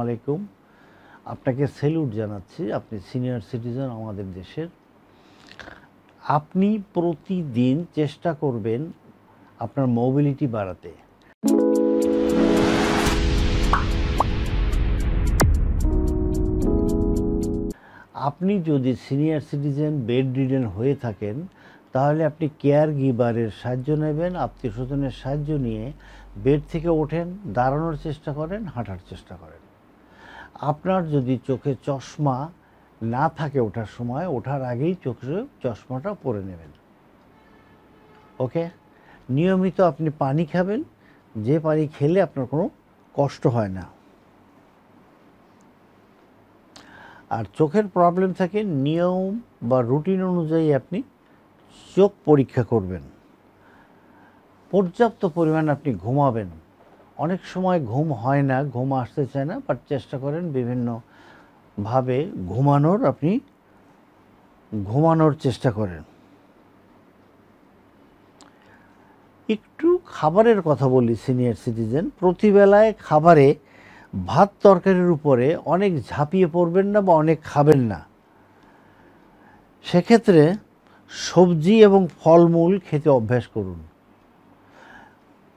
আলাইকুম আপনাকে সেলুট জানাচ্ছি আপনি সিনিয়র সিটিজেন আমাদের দেশের আপনি প্রতিদিন চেষ্টা করবেন আপনার মোবিলিটি বাড়াতে আপনি যদি সিনিয়র সিটিজেন বেড রিডেন হয়ে থাকেন তাহলে আপনি কেয়ার গিভারের সাহায্য নেবেন আত্মীয় স্বজনের সাহায্য নিয়ে বেড থেকে ওঠেন দাঁড়ানোর চেষ্টা করেন হাঁটার চেষ্টা করেন আপনার যদি চোখে চশমা না থাকে ওঠার সময় ওঠার আগেই চোখে চশমাটা পরে নেবেন ওকে নিয়মিত আপনি পানি খাবেন যে পানি খেলে আপনার কোনো কষ্ট হয় না আর চোখের প্রবলেম থাকে নিয়ম বা রুটিন অনুযায়ী আপনি চোখ পরীক্ষা করবেন পর্যাপ্ত পরিমাণ আপনি ঘুমাবেন অনেক সময় ঘুম হয় না ঘুম আসতে চায় না বাট চেষ্টা করেন বিভিন্নভাবে ঘুমানোর আপনি ঘুমানোর চেষ্টা করেন একটু খাবারের কথা বলি সিনিয়র সিটিজেন প্রতিবেলায় খাবারে ভাত তরকারির উপরে অনেক ঝাঁপিয়ে পড়বেন না বা অনেক খাবেন না সেক্ষেত্রে সবজি এবং ফলমূল খেতে অভ্যাস করুন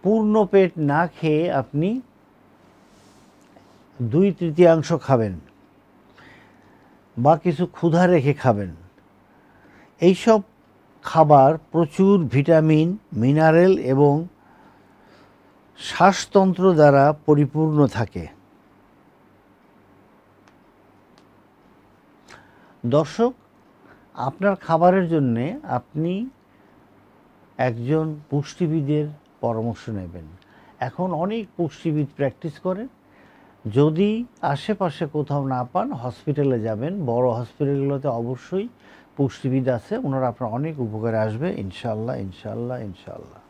পূর্ণ পেট না খেয়ে আপনি দুই তৃতীয়াংশ খাবেন বা কিছু ক্ষুধা রেখে খাবেন এইসব খাবার প্রচুর ভিটামিন মিনারেল এবং শ্বাসতন্ত্র দ্বারা পরিপূর্ণ থাকে দর্শক আপনার খাবারের জন্যে আপনি একজন পুষ্টিবিদের পরামর্শ নেবেন এখন অনেক পুষ্টিবিদ প্র্যাকটিস করেন যদি আশেপাশে কোথাও না পান হসপিটালে যাবেন বড় হসপিটালগুলোতে অবশ্যই পুষ্টিবিদ আছে ওনারা আপনার অনেক উপকারে আসবে ইনশাল্লাহ ইনশাল্লাহ ইনশাল্লাহ